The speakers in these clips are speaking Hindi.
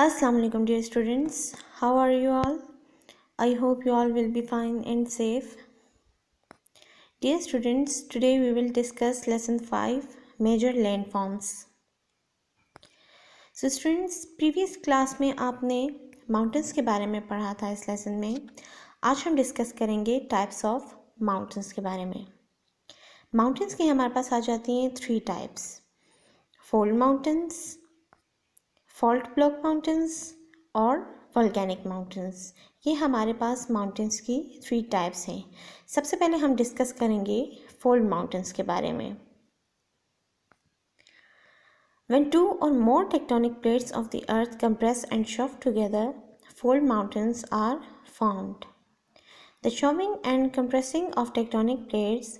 Aslam dear students how are you all I hope you all will be fine and safe dear students today we will discuss lesson five major land forms so students previous class में आपने माउंटेंस के बारे में पढ़ा था इस लेसन में आज हम डिस्कस करेंगे टाइप्स ऑफ माउंटेंस के बारे में माउंटेंस की हमारे पास आ जाती हैं three types fold mountains fault block mountains और वॉल्कैनिक माउंटेंस ये हमारे पास माउंटेंस की थ्री टाइप्स हैं सबसे पहले हम डिस्कस करेंगे फोल्ड माउंटेंस के बारे में वन टू और more tectonic plates of the earth compress and shove together fold mountains are formed the shoving and compressing of tectonic plates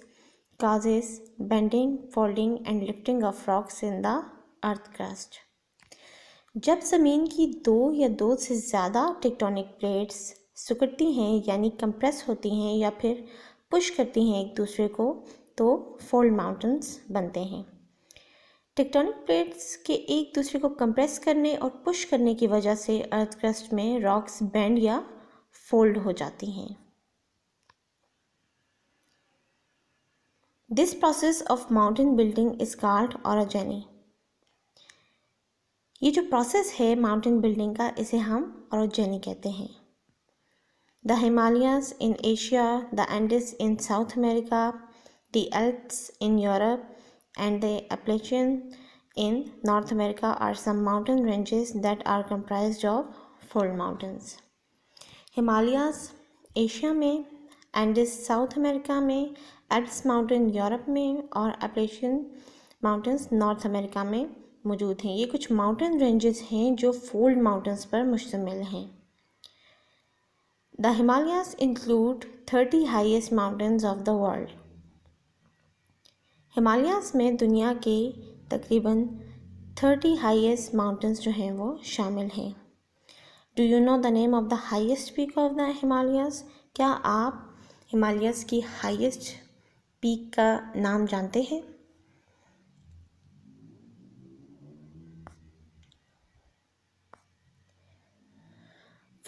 causes bending folding and lifting of rocks in the earth crust जब ज़मीन की दो या दो से ज़्यादा टेक्टोनिक प्लेट्स सुकड़ती हैं यानी कंप्रेस होती हैं या फिर पुश करती हैं एक दूसरे को तो फोल्ड माउंटेंस बनते हैं टेक्टोनिक प्लेट्स के एक दूसरे को कंप्रेस करने और पुश करने की वजह से अर्थ क्रस्ट में रॉक्स बैंड या फोल्ड हो जाती हैं this process of mountain building is called orogeny ये जो प्रोसेस है माउंटेन बिल्डिंग का इसे हम ऑरोजेनी कहते हैं the Himalayas in Asia the Andes in South America the Alps in Europe and the Appalachian in North America are some mountain ranges that are comprise of fold mountains Himalayas Asia में एंडिस साउथ अमेरिका में एल्प्स माउंटेन यूरोप में और अपलेशियन माउंटेंस नॉर्थ अमेरिका में मौजूद हैं ये कुछ माउंटेन रेंजेस हैं जो फोल्ड माउंटेंस पर मुश्तमिल हैं the Himalayas include thirty highest mountains of the world Himalayas में दुनिया के तकरीबन थर्टी हाईएस्ट माउंटेंस जो हैं वो शामिल हैं do you know the name of the highest peak of the Himalayas क्या आप हिमालयस की हाईएस्ट पीक का नाम जानते हैं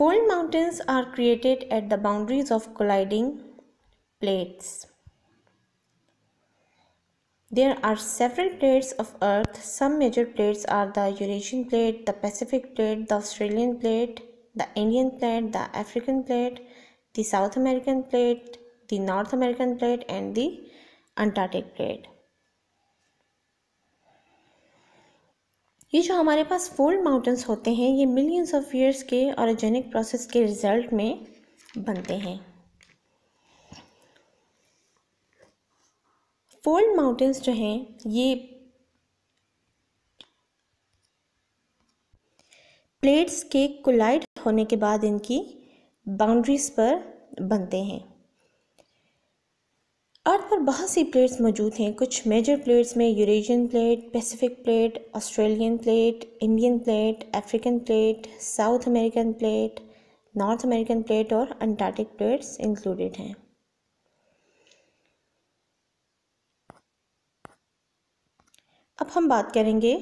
Fold mountains are created at the boundaries of colliding plates. There are several plates of Earth. Some major plates are the Eurasian plate, the Pacific plate, the Australian plate, the Indian plate, the African plate, the South American plate, the North American plate and the Antarctic plate. ये जो हमारे पास फोल्ड माउंटेंस होते हैं ये मिलियंस ऑफ ईयर्स के ऑरिजेनिक प्रोसेस के रिजल्ट में बनते हैं फोल्ड माउंटेंस जो हैं ये प्लेट्स के कोलाइड होने के बाद इनकी बाउंड्रीज पर बनते हैं पर बहुत सी प्लेट्स मौजूद हैं कुछ मेजर प्लेट्स में Eurasian plate Pacific plate Australian plate Indian plate African plate South American plate North American plate और अंटार्कटिक प्लेट्स इंक्लूडेड हैं अब हम बात करेंगे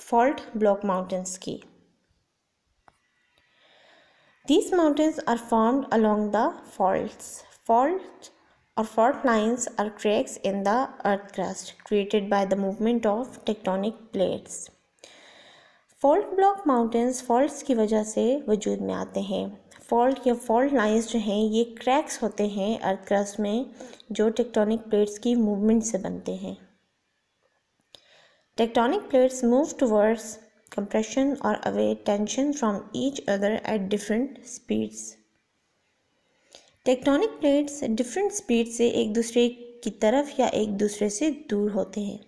फॉल्ट ब्लॉक माउंटेंस की these mountains are formed along the fault fault or fault lines are cracks in the earth crust created by the movement of tectonic plates. Fault block mountains fault की वजह से वजूद में आते हैं फॉल्ट या फॉल्ट लाइंस जो हैं ये क्रैक्स होते हैं अर्थ क्रस्ट में जो टेक्टोनिक प्लेट्स की मूवमेंट से बनते हैं tectonic plates move towards compression और away tension from each other at different speeds tectonic plates different speed से एक दूसरे की तरफ या एक दूसरे से दूर होते हैं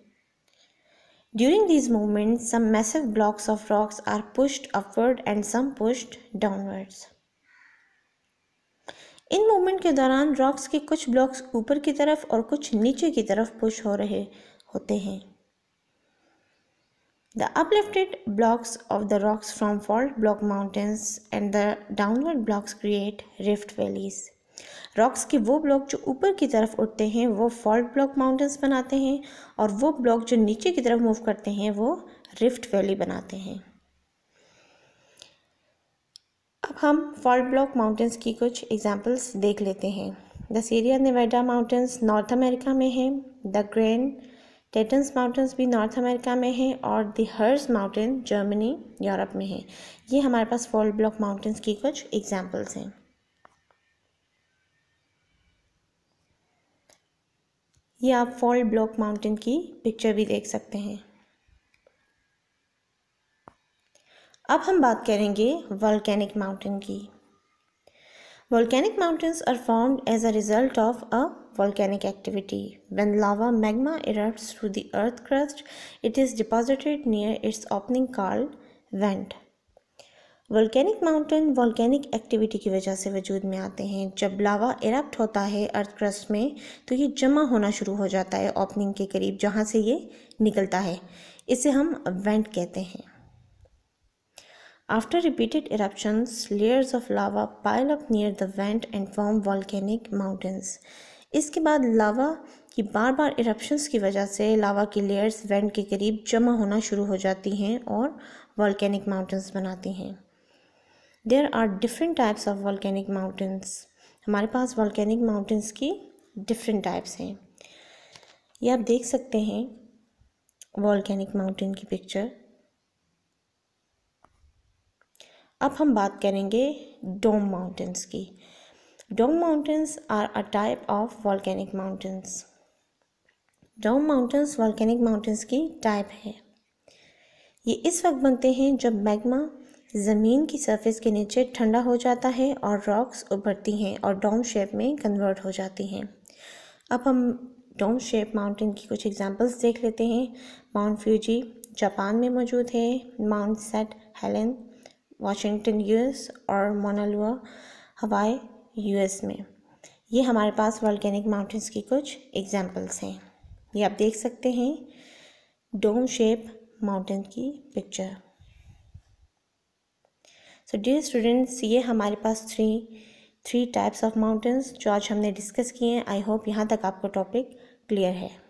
during these movements, some massive blocks of rocks are pushed upward and some pushed downwards इन मूवमेंट के दौरान रॉक्स के कुछ ब्लॉक्स ऊपर की तरफ और कुछ नीचे की तरफ पुश हो रहे होते हैं the uplifted blocks of the rocks from fault block mountains and the downward blocks create rift valleys rocks के वो ब्लॉक जो ऊपर की तरफ उठते हैं वो फॉल्ट ब्लॉक माउंटेंस बनाते हैं और वो ब्लॉक जो नीचे की तरफ मूव करते हैं वो रिफ्ट वैली बनाते हैं अब हम फॉल्ट ब्लॉक माउंटेंस की कुछ एग्जांपल्स देख लेते हैं the Sierra Nevada mountains North America में हैं द ग्रैंड टेटन्स माउंटेंस भी नॉर्थ अमेरिका में हैं और the Harz mountain Germany Europe में है ये हमारे पास फॉल्ट ब्लॉक माउंटेंस की कुछ एग्जाम्पल्स हैं ये आप फॉल्ट ब्लॉक माउंटेन की पिक्चर भी देख सकते हैं अब हम बात करेंगे वॉल्केनिक माउंटेन की volcanic mountains are formed as a result of a volcanic activity when lava magma erupts through the earth crust it is deposited near its opening called vent volcanic mountain volcanic activity की वजह से वजूद में आते हैं जब लावा इरप्ट होता है अर्थ क्रस्ट में तो ये जमा होना शुरू हो जाता है ओपनिंग के करीब जहाँ से ये निकलता है इसे हम वेंट कहते हैं after repeated eruptions, layers of lava pile up near the vent and form volcanic mountains इसके बाद लावा की बार बार इरप्शंस की वजह से लावा की लेयर्स वेंट के करीब जमा होना शुरू हो जाती हैं और वॉल्केनिक माउंटेंस बनाती हैं there are different types of volcanic mountains हमारे पास वॉल्केनिक माउंटेंस की डिफरेंट टाइप्स हैं ये आप देख सकते हैं वॉल्केनिक माउंटेन की पिक्चर अब हम बात करेंगे डोम माउंटेंस की dome mountains are a type of volcanic mountains dome mountains volcanic mountains की टाइप है ये इस वक्त बनते हैं जब मैग्मा ज़मीन की सरफेस के नीचे ठंडा हो जाता है और रॉक्स उभरती हैं और डोम शेप में कन्वर्ट हो जाती हैं अब हम डोम शेप माउंटेन की कुछ एग्जांपल्स देख लेते हैं माउंट फ्यूजी जापान में मौजूद है Mount Saint Helens Washington US और मोनालुआ हवाई यूएस में ये हमारे पास वॉल्केनिक माउंटेंस की कुछ एग्ज़ाम्पल्स हैं ये आप देख सकते हैं डोम शेप माउंटेन की पिक्चर सो डियर स्टूडेंट्स ये हमारे पास three three types of mountains जो आज हमने डिस्कस किए हैं आई होप यहाँ तक आपको टॉपिक क्लियर है